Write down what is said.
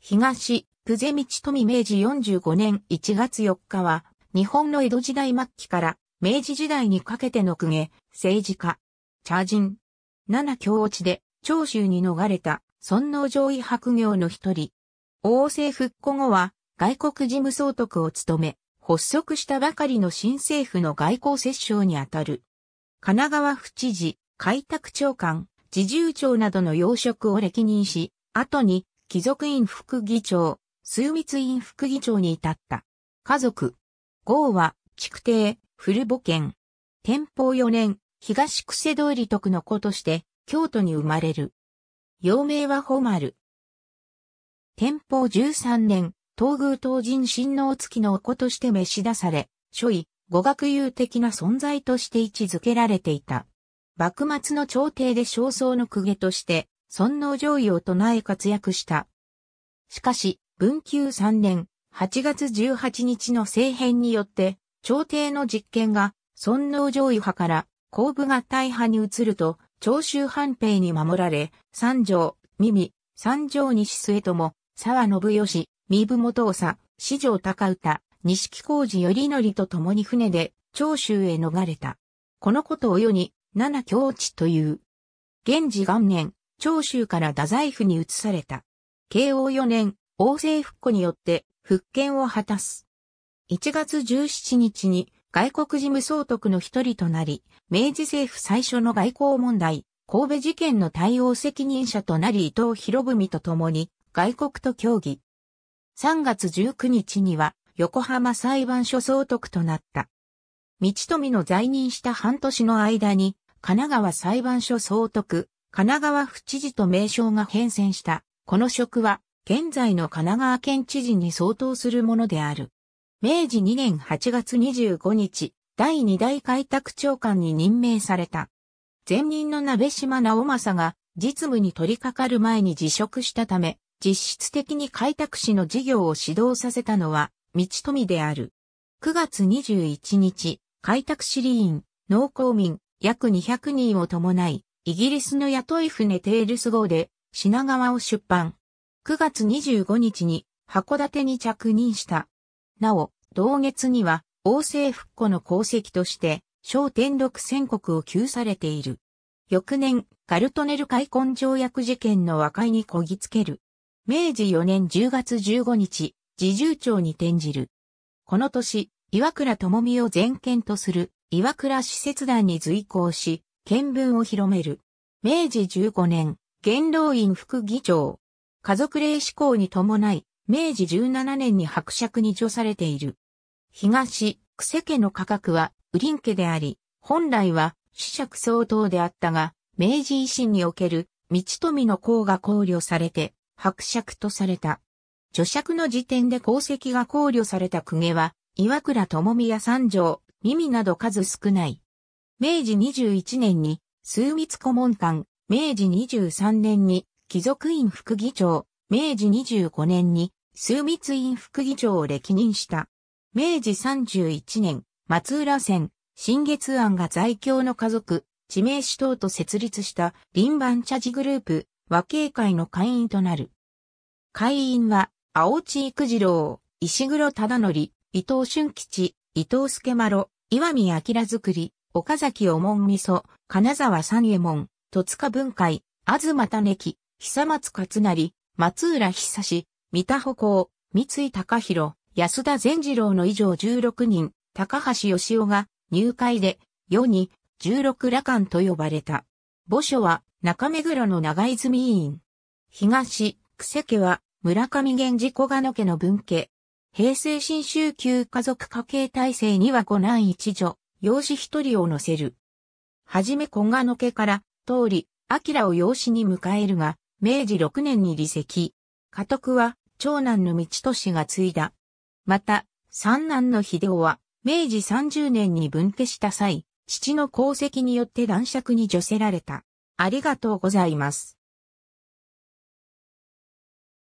東、久世道富明治45年1月4日は、日本の江戸時代末期から明治時代にかけての公家、政治家、茶人、七教落ちで長州に逃れた尊王上位白行の一人。王政復古後は外国事務総督を務め、発足したばかりの新政府の外交折衝にあたる。神奈川府知事、開拓長官、自重長などの要職を歴任し、後に貴族院副議長、枢密院副議長に至った。家族。豪は、築邸、古母県。天保4年、東久世通り徳の子として、京都に生まれる。幼名はホマル。天保13年、東宮東神親王付きの子として召し出され、諸位、語学友的な存在として位置づけられていた。幕末の朝廷で焦燥の公家として、尊皇攘夷を唱え活躍した。しかし、文久3年8月18日の政変によって、朝廷の実権が尊皇攘夷派から後部が大派に移ると、長州藩兵に守られ、三条、耳、三条西末友、沢信義、三部元長、四条高歌、木工事頼則と共に船で長州へ逃れた。このことを世に、七境地という。元治元年、長州から太宰府に移された。慶応4年、王政復古によって復権を果たす。1月17日に外国事務総督の一人となり、明治政府最初の外交問題、神戸事件の対応責任者となり伊藤博文と共に外国と協議。3月19日には横浜裁判所総督となった。道富の在任した半年の間に神奈川裁判所総督、神奈川府知事と名称が変遷した、この職は、現在の神奈川県知事に相当するものである。明治2年8月25日、第2代開拓長官に任命された。前任の鍋島直政が実務に取り掛かる前に辞職したため、実質的に開拓市の事業を指導させたのは、道富である。9月21日、開拓市理員、農耕民、約200人を伴い、イギリスの雇い船テールス号で品川を出版。9月25日に函館に着任した。なお、同月には王政復古の功績として小天禄宣告を救されている。翌年、ガルトネル開墾条約事件の和解にこぎつける。明治4年10月15日、自重長に転じる。この年、岩倉智美を全権とする岩倉使節団に随行し、見聞を広める。明治15年、元老院副議長。家族霊志向に伴い、明治17年に伯爵に除されている。東、久世家の価格は、ウリン家であり、本来は、死爵相当であったが、明治維新における、道富の功が考慮されて、伯爵とされた。除爵の時点で功績が考慮された公家は、岩倉智美や三条、耳など数少ない。明治21年に数密顧問官、明治23年に貴族院副議長、明治25年に数密院副議長を歴任した。明治31年、松浦線、新月庵が在京の家族、地名氏等と設立した林番茶事グループ、和慶会の会員となる。会員は、青地育次郎、石黒忠則、伊藤俊吉、伊藤助丸、岩見明作り、岡崎おもんみそ、金沢三右衛門、戸塚文海、東種木、久松勝成、松浦久志、三田歩行、三井高弘、安田善次郎の以上16人、高橋義雄が入会で、世に16羅漢と呼ばれた。墓所は中目黒の長泉委員。東、久世家は村上源氏小賀野家の分家。平成新宗旧家族家系体制には五男一女、養子一人を乗せる。はじめ小賀の家から、通り、明を養子に迎えるが、明治6年に離席。家督は、長男の道利が継いだ。また、三男の秀夫は、明治30年に分家した際、父の功績によって男爵に除せられた。ありがとうございます。